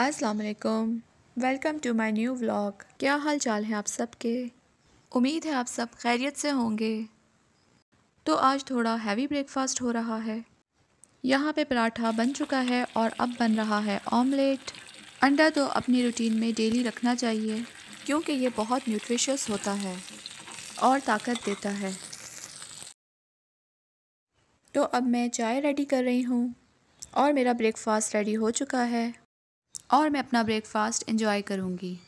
अस्सलाम वालेकुम welcome to my new vlog क्या हाल चाल हैं आप सबके उम्मीद है आप सब खैरियत से होंगे तो आज थोड़ा हैवी ब्रेकफास्ट हो रहा है यहाँ पे पराठा बन चुका है और अब बन रहा है ऑमलेट अंडा तो अपनी रूटीन में डेली रखना चाहिए क्योंकि ये बहुत न्यूट्रिशियस होता है और ताकत देता है तो अब मैं चाय रेडी कर रही हूँ और मेरा ब्रेकफास्ट रेडी हो चुका है और मैं अपना ब्रेकफास्ट इन्जॉय करूँगी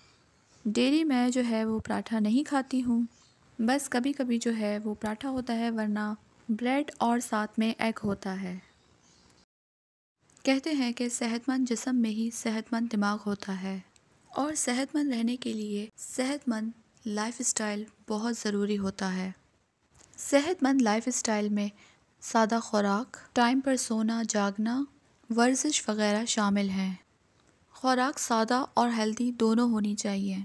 डेली मैं जो है वो पराठा नहीं खाती हूँ बस कभी कभी जो है वो पराठा होता है वरना ब्रेड और साथ में एग होता है कहते हैं कि सेहतमंद जिसम में ही सेहतमंद दिमाग होता है और सेहतमंद रहने के लिए सेहतमंद लाइफस्टाइल बहुत ज़रूरी होता है सेहतमंद लाइफस्टाइल में सादा खुराक टाइम पर सोना जागना वर्जिश वगैरह शामिल हैं खुराक सादा और हेल्दी दोनों होनी चाहिए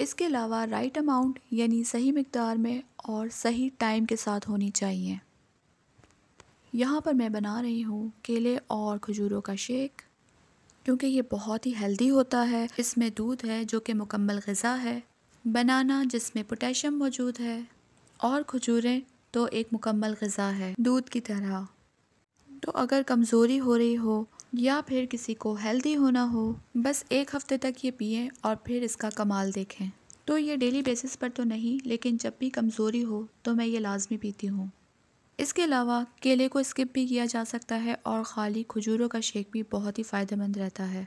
इसके अलावा राइट अमाउंट यानी सही मकदार में और सही टाइम के साथ होनी चाहिए यहाँ पर मैं बना रही हूँ केले और खजूरों का शेक क्योंकि ये बहुत ही हेल्दी होता है इसमें दूध है जो कि मुकम्मल गज़ा है बनाना जिसमें पोटेशियम मौजूद है और खजूरें तो एक मुकम्मल गज़ा है दूध की तरह तो अगर कमज़ोरी हो रही हो या फिर किसी को हेल्दी होना हो बस एक हफ़्ते तक ये पिएँ और फिर इसका कमाल देखें तो ये डेली बेसिस पर तो नहीं लेकिन जब भी कमज़ोरी हो तो मैं ये लाजमी पीती हूँ इसके अलावा केले को स्किप भी किया जा सकता है और ख़ाली खजूरों का शेक भी बहुत ही फ़ायदेमंद रहता है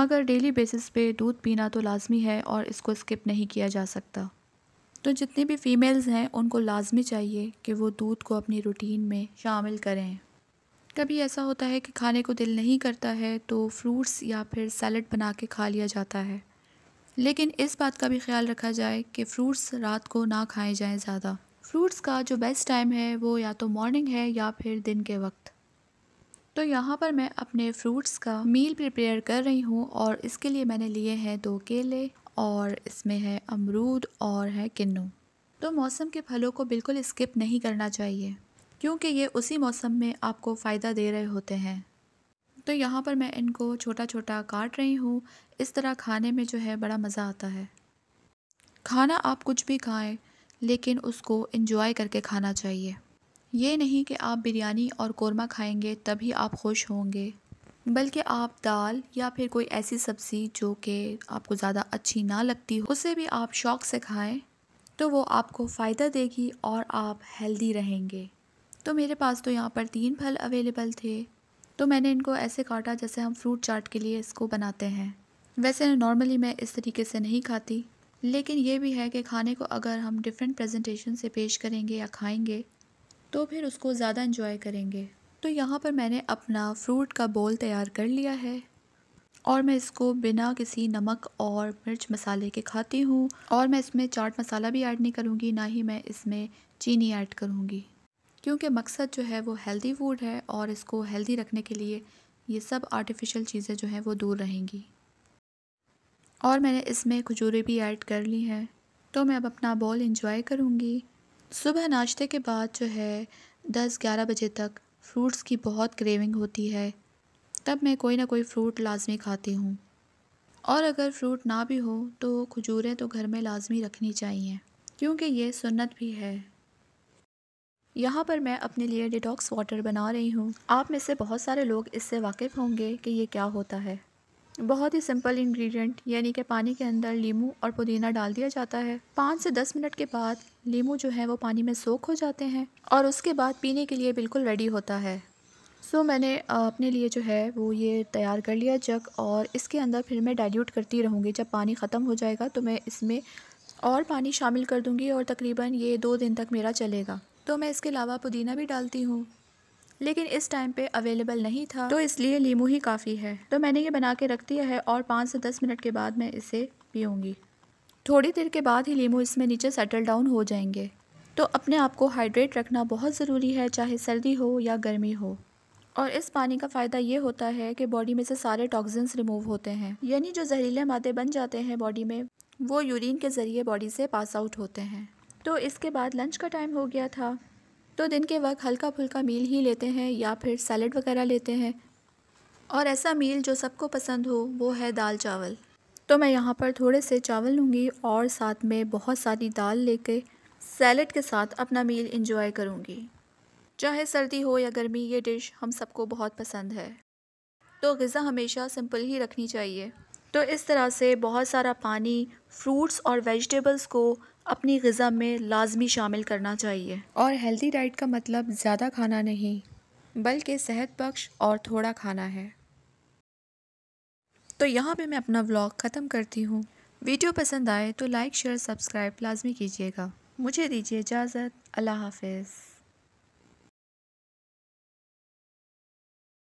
मगर डेली बेसिस पे दूध पीना तो लाजमी है और इसको स्किप नहीं किया जा सकता तो जितनी भी फ़ीमेल्स हैं उनको लाजमी चाहिए कि वो दूध को अपनी रूटीन में शामिल करें कभी ऐसा होता है कि खाने को दिल नहीं करता है तो फ्रूट्स या फिर सैलड बना के खा लिया जाता है लेकिन इस बात का भी ख्याल रखा जाए कि फ्रूट्स रात को ना खाए जाएँ ज़्यादा फ्रूट्स का जो बेस्ट टाइम है वो या तो मॉर्निंग है या फिर दिन के वक्त तो यहाँ पर मैं अपने फ्रूट्स का मील प्रिपेयर कर रही हूँ और इसके लिए मैंने लिए हैं दो केले और इसमें है अमरूद और है किन्नू तो मौसम के फलों को बिल्कुल स्किप नहीं करना चाहिए क्योंकि ये उसी मौसम में आपको फ़ायदा दे रहे होते हैं तो यहाँ पर मैं इनको छोटा छोटा काट रही हूँ इस तरह खाने में जो है बड़ा मज़ा आता है खाना आप कुछ भी खाएं लेकिन उसको इंजॉय करके खाना चाहिए ये नहीं कि आप बिरयानी और कौरमा खाएंगे तभी आप खुश होंगे बल्कि आप दाल या फिर कोई ऐसी सब्ज़ी जो कि आपको ज़्यादा अच्छी ना लगती हो उसे भी आप शौक़ से खाएं तो वो आपको फ़ायदा देगी और आप हेल्दी रहेंगे तो मेरे पास तो यहाँ पर तीन फल अवेलेबल थे तो मैंने इनको ऐसे काटा जैसे हम फ्रूट चाट के लिए इसको बनाते हैं वैसे नॉर्मली मैं इस तरीके से नहीं खाती लेकिन ये भी है कि खाने को अगर हम डिफरेंट प्रेजेंटेशन से पेश करेंगे या खाएंगे तो फिर उसको ज़्यादा इन्जॉय करेंगे तो यहाँ पर मैंने अपना फ्रूट का बोल तैयार कर लिया है और मैं इसको बिना किसी नमक और मिर्च मसाले के खाती हूँ और मैं इसमें चाट मसाला भी ऐड नहीं करूँगी ना ही मैं इसमें चीनी ऐड करूँगी क्योंकि मकसद जो है वो हेल्दी फूड है और इसको हेल्दी रखने के लिए ये सब आर्टिफिशियल चीज़ें जो हैं वो दूर रहेंगी और मैंने इसमें खजूरें भी ऐड कर ली हैं तो मैं अब अपना बॉल इंजॉय करूँगी सुबह नाश्ते के बाद जो है दस ग्यारह बजे तक फ्रूट्स की बहुत क्रेविंग होती है तब मैं कोई ना कोई फ्रूट लाजमी खाती हूँ और अगर फ्रूट ना भी हो तो खजूरें तो घर में लाजमी रखनी चाहिए क्योंकि ये सुन्नत भी है यहाँ पर मैं अपने लिए डिटॉक्स वाटर बना रही हूँ आप में से बहुत सारे लोग इससे वाकिफ़ होंगे कि ये क्या होता है बहुत ही सिंपल इंग्रेडिएंट यानी कि पानी के अंदर लीमू और पुदीना डाल दिया जाता है पाँच से दस मिनट के बाद लीमू जो है वो पानी में सोख हो जाते हैं और उसके बाद पीने के लिए बिल्कुल रेडी होता है सो so, मैंने अपने लिए जो है वो ये तैयार कर लिया जग और इसके अंदर फिर मैं डाइल्यूट करती रहूँगी जब पानी ख़त्म हो जाएगा तो मैं इसमें और पानी शामिल कर दूँगी और तकरीबन ये दो दिन तक मेरा चलेगा तो मैं इसके अलावा पुदीना भी डालती हूँ लेकिन इस टाइम पे अवेलेबल नहीं था तो इसलिए लीमू ही काफ़ी है तो मैंने ये बना के रख दिया है और पाँच से दस मिनट के बाद मैं इसे पीऊँगी थोड़ी देर के बाद ही लीमू इसमें नीचे सेटल डाउन हो जाएंगे तो अपने आप को हाइड्रेट रखना बहुत ज़रूरी है चाहे सर्दी हो या गर्मी हो और इस पानी का फ़ायदा ये होता है कि बॉडी में से सारे टॉक्सिन्स रिमूव होते हैं यानी जो जहरीले मादे बन जाते हैं बॉडी में वो यूरिन के ज़रिए बॉडी से पास आउट होते हैं तो इसके बाद लंच का टाइम हो गया था तो दिन के वक्त हल्का फुल्का मील ही लेते हैं या फिर सैलड वगैरह लेते हैं और ऐसा मील जो सबको पसंद हो वो है दाल चावल तो मैं यहाँ पर थोड़े से चावल लूँगी और साथ में बहुत सारी दाल लेके सैलड के साथ अपना मील इंजॉय करूँगी चाहे सर्दी हो या गर्मी ये डिश हम सबको बहुत पसंद है तो गज़ा हमेशा सिंपल ही रखनी चाहिए तो इस तरह से बहुत सारा पानी फ्रूट्स और वेजिटेबल्स को अपनी गज़ा में लाजमी शामिल करना चाहिए और हेल्दी डाइट का मतलब ज़्यादा खाना नहीं बल्कि सेहत बख्श और थोड़ा खाना है तो यहाँ पे मैं अपना व्लॉग ख़त्म करती हूँ वीडियो पसंद आए तो लाइक शेयर सब्सक्राइब लाजमी कीजिएगा मुझे दीजिए इजाज़त अल्लाह हाफिज़